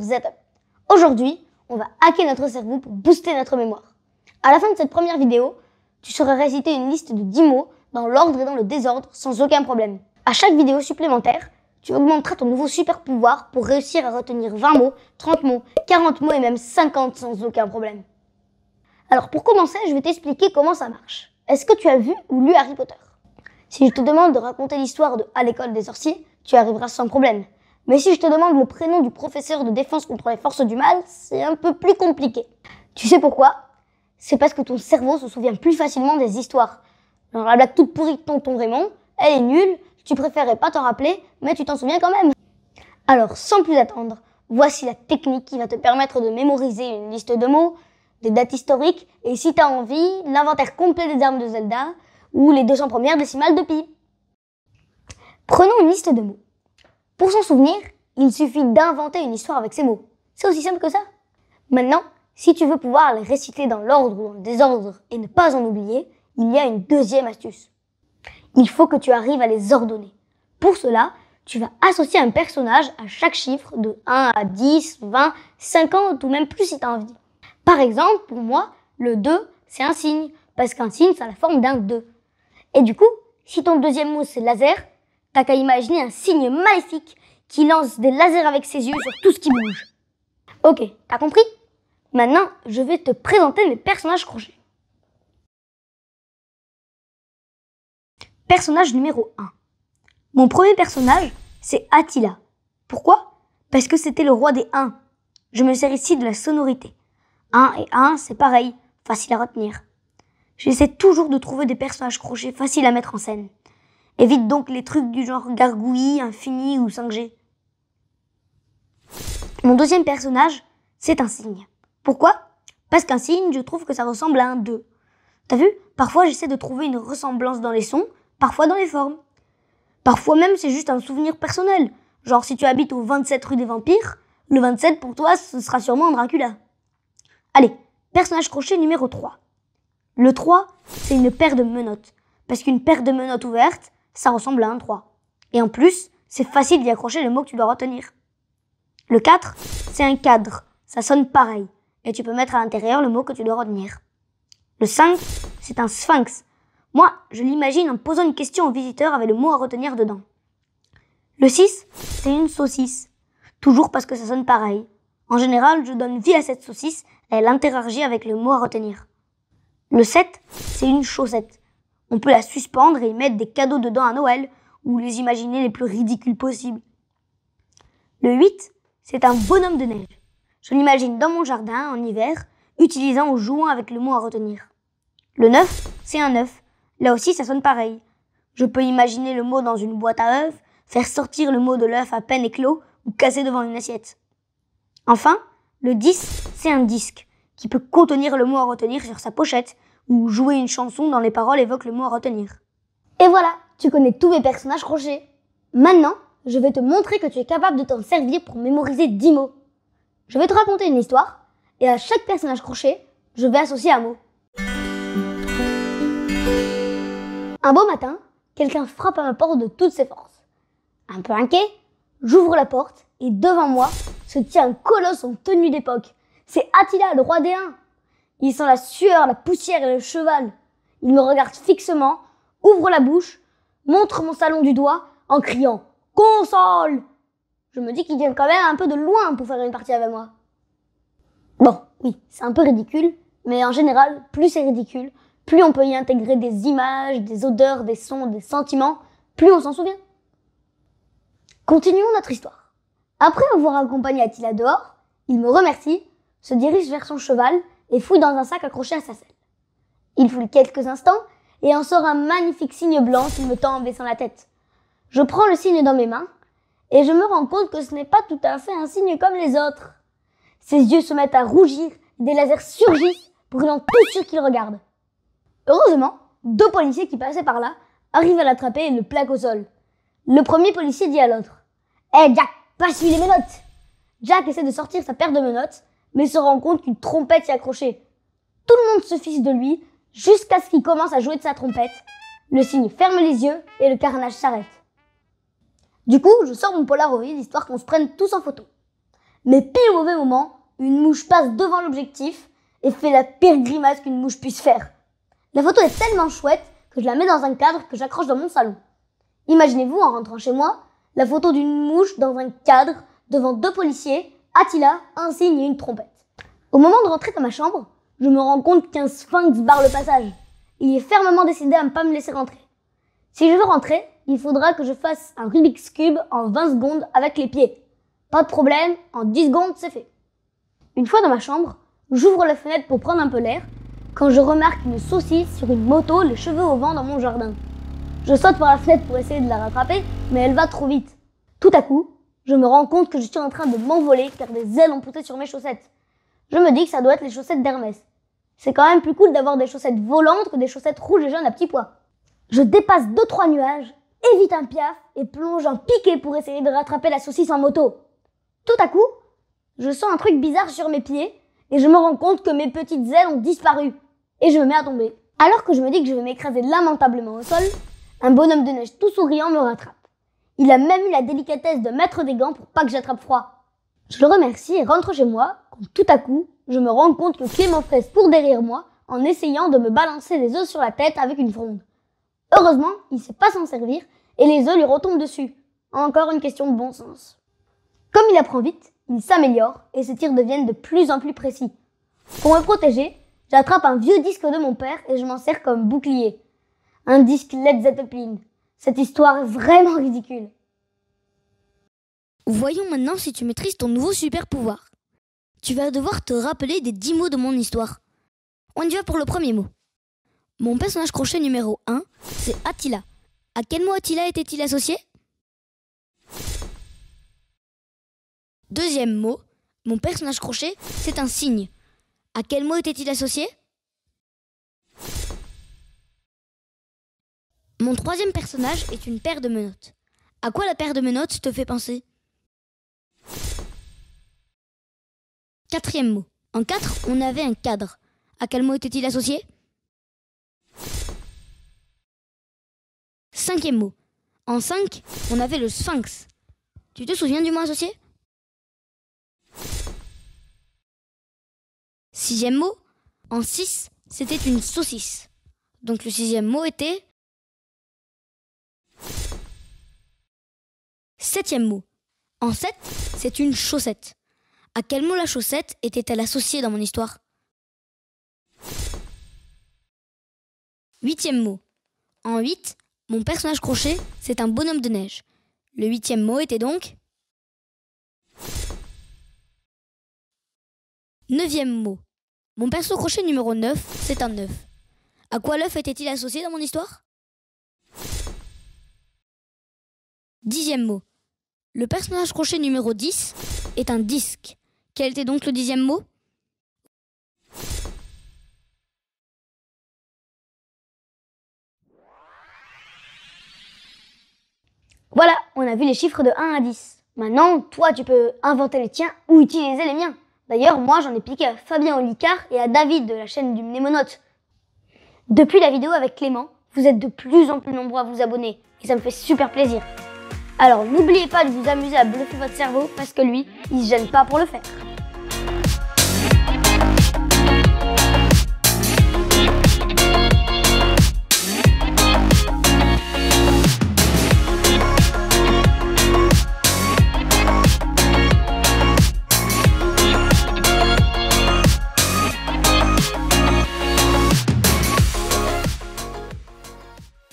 Z. Aujourd'hui, on va hacker notre cerveau pour booster notre mémoire. À la fin de cette première vidéo, tu sauras réciter une liste de 10 mots dans l'ordre et dans le désordre sans aucun problème. À chaque vidéo supplémentaire, tu augmenteras ton nouveau super pouvoir pour réussir à retenir 20 mots, 30 mots, 40 mots et même 50 sans aucun problème. Alors pour commencer, je vais t'expliquer comment ça marche. Est-ce que tu as vu ou lu Harry Potter Si je te demande de raconter l'histoire de À l'école des sorciers, tu arriveras sans problème. Mais si je te demande le prénom du professeur de défense contre les forces du mal, c'est un peu plus compliqué. Tu sais pourquoi C'est parce que ton cerveau se souvient plus facilement des histoires. Genre la blague toute pourrie de tonton Raymond, elle est nulle, tu préférais pas t'en rappeler, mais tu t'en souviens quand même. Alors, sans plus attendre, voici la technique qui va te permettre de mémoriser une liste de mots, des dates historiques, et si t'as envie, l'inventaire complet des armes de Zelda, ou les 200 premières décimales de Pi. Prenons une liste de mots. Pour s'en souvenir, il suffit d'inventer une histoire avec ces mots. C'est aussi simple que ça. Maintenant, si tu veux pouvoir les réciter dans l'ordre ou dans le désordre et ne pas en oublier, il y a une deuxième astuce. Il faut que tu arrives à les ordonner. Pour cela, tu vas associer un personnage à chaque chiffre de 1 à 10, 20, 50 ou même plus si tu as envie. Par exemple, pour moi, le 2, c'est un signe, parce qu'un signe, ça a la forme d'un 2. Et du coup, si ton deuxième mot, c'est laser, T'as qu'à imaginer un signe maléfique qui lance des lasers avec ses yeux sur tout ce qui bouge. Ok, t'as compris Maintenant, je vais te présenter mes personnages crochets. Personnage numéro 1. Mon premier personnage, c'est Attila. Pourquoi Parce que c'était le roi des 1. Je me sers ici de la sonorité. 1 et 1, c'est pareil, facile à retenir. J'essaie toujours de trouver des personnages crochets faciles à mettre en scène. Évite donc les trucs du genre gargouille, infini ou 5G. Mon deuxième personnage, c'est un signe. Pourquoi Parce qu'un signe, je trouve que ça ressemble à un 2. T'as vu Parfois j'essaie de trouver une ressemblance dans les sons, parfois dans les formes. Parfois même c'est juste un souvenir personnel. Genre si tu habites au 27 rue des Vampires, le 27 pour toi ce sera sûrement un Dracula. Allez, personnage crochet numéro 3. Le 3, c'est une paire de menottes. Parce qu'une paire de menottes ouvertes, ça ressemble à un 3. Et en plus, c'est facile d'y accrocher le mot que tu dois retenir. Le 4, c'est un cadre. Ça sonne pareil. Et tu peux mettre à l'intérieur le mot que tu dois retenir. Le 5, c'est un sphinx. Moi, je l'imagine en posant une question au visiteur avec le mot à retenir dedans. Le 6, c'est une saucisse. Toujours parce que ça sonne pareil. En général, je donne vie à cette saucisse elle interagit avec le mot à retenir. Le 7, c'est une chaussette. On peut la suspendre et y mettre des cadeaux dedans à Noël, ou les imaginer les plus ridicules possibles. Le 8, c'est un bonhomme de neige. Je l'imagine dans mon jardin en hiver, utilisant ou jouant avec le mot à retenir. Le 9, c'est un œuf. Là aussi, ça sonne pareil. Je peux imaginer le mot dans une boîte à œufs, faire sortir le mot de l'œuf à peine éclos ou casser devant une assiette. Enfin, le 10, c'est un disque qui peut contenir le mot à retenir sur sa pochette ou jouer une chanson dont les paroles évoquent le mot à retenir. Et voilà, tu connais tous mes personnages, crochets Maintenant, je vais te montrer que tu es capable de t'en servir pour mémoriser 10 mots. Je vais te raconter une histoire, et à chaque personnage crochet, je vais associer un mot. Un beau matin, quelqu'un frappe à ma porte de toutes ses forces. Un peu inquiet, j'ouvre la porte, et devant moi se tient un colosse en tenue d'époque. C'est Attila, le roi des Huns, il sent la sueur, la poussière et le cheval. Il me regarde fixement, ouvre la bouche, montre mon salon du doigt en criant Console Je me dis qu'il vient quand même un peu de loin pour faire une partie avec moi. Bon, oui, c'est un peu ridicule, mais en général, plus c'est ridicule, plus on peut y intégrer des images, des odeurs, des sons, des sentiments, plus on s'en souvient. Continuons notre histoire. Après avoir accompagné Attila dehors, il me remercie, se dirige vers son cheval et fouille dans un sac accroché à sa selle. Il fouille quelques instants et en sort un magnifique signe blanc qu'il me tend en baissant la tête. Je prends le signe dans mes mains et je me rends compte que ce n'est pas tout à fait un signe comme les autres. Ses yeux se mettent à rougir, des lasers surgissent, brûlant tout ce qu'il regarde. Heureusement, deux policiers qui passaient par là arrivent à l'attraper et le plaquent au sol. Le premier policier dit à l'autre Hé eh, Jack, passe-lui les menottes Jack essaie de sortir sa paire de menottes, mais se rend compte qu'une trompette s'y accrochait. Tout le monde se fiche de lui jusqu'à ce qu'il commence à jouer de sa trompette. Le signe ferme les yeux et le carnage s'arrête. Du coup, je sors mon Polaroid histoire qu'on se prenne tous en photo. Mais pile au mauvais moment, une mouche passe devant l'objectif et fait la pire grimace qu'une mouche puisse faire. La photo est tellement chouette que je la mets dans un cadre que j'accroche dans mon salon. Imaginez-vous, en rentrant chez moi, la photo d'une mouche dans un cadre devant deux policiers Attila et une trompette. Au moment de rentrer dans ma chambre, je me rends compte qu'un sphinx barre le passage. Il est fermement décidé à ne pas me laisser rentrer. Si je veux rentrer, il faudra que je fasse un Rubik's Cube en 20 secondes avec les pieds. Pas de problème, en 10 secondes, c'est fait. Une fois dans ma chambre, j'ouvre la fenêtre pour prendre un peu l'air quand je remarque une saucisse sur une moto, les cheveux au vent dans mon jardin. Je saute par la fenêtre pour essayer de la rattraper, mais elle va trop vite. Tout à coup, je me rends compte que je suis en train de m'envoler car des ailes ont poussé sur mes chaussettes. Je me dis que ça doit être les chaussettes d'Hermès. C'est quand même plus cool d'avoir des chaussettes volantes que des chaussettes rouges et jaunes à petits pois. Je dépasse deux trois nuages, évite un piaf et plonge en piqué pour essayer de rattraper la saucisse en moto. Tout à coup, je sens un truc bizarre sur mes pieds et je me rends compte que mes petites ailes ont disparu et je me mets à tomber. Alors que je me dis que je vais m'écraser lamentablement au sol, un bonhomme de neige tout souriant me rattrape. Il a même eu la délicatesse de mettre des gants pour pas que j'attrape froid. Je le remercie et rentre chez moi quand tout à coup, je me rends compte que Clément fraise pour derrière moi en essayant de me balancer des œufs sur la tête avec une fronde. Heureusement, il sait pas s'en servir et les œufs lui retombent dessus. Encore une question de bon sens. Comme il apprend vite, il s'améliore et ses tirs deviennent de plus en plus précis. Pour me protéger, j'attrape un vieux disque de mon père et je m'en sers comme bouclier. Un disque Led Zeppelin. Cette histoire est vraiment ridicule. Voyons maintenant si tu maîtrises ton nouveau super pouvoir. Tu vas devoir te rappeler des dix mots de mon histoire. On y va pour le premier mot. Mon personnage crochet numéro 1, c'est Attila. À quel mot Attila était-il associé Deuxième mot, mon personnage crochet, c'est un signe. À quel mot était-il associé Mon troisième personnage est une paire de menottes. À quoi la paire de menottes te fait penser Quatrième mot. En 4, on avait un cadre. À quel mot était-il associé Cinquième mot. En 5, on avait le sphinx. Tu te souviens du mot associé Sixième mot. En 6, c'était une saucisse. Donc le sixième mot était Septième mot. En 7, c'est une chaussette. À quel mot la chaussette était-elle associée dans mon histoire Huitième mot. En huit, mon personnage crochet, c'est un bonhomme de neige. Le huitième mot était donc... Neuvième mot. Mon perso crochet numéro 9, c'est un œuf. À quoi l'œuf était-il associé dans mon histoire Dixième mot. Le personnage crochet numéro 10 est un disque. Quel était donc le dixième mot Voilà, on a vu les chiffres de 1 à 10. Maintenant, toi, tu peux inventer les tiens ou utiliser les miens. D'ailleurs, moi, j'en ai piqué à Fabien Olicard et à David de la chaîne du Mnémonote. Depuis la vidéo avec Clément, vous êtes de plus en plus nombreux à vous abonner et ça me fait super plaisir. Alors n'oubliez pas de vous amuser à bloquer votre cerveau parce que lui, il se gêne pas pour le faire.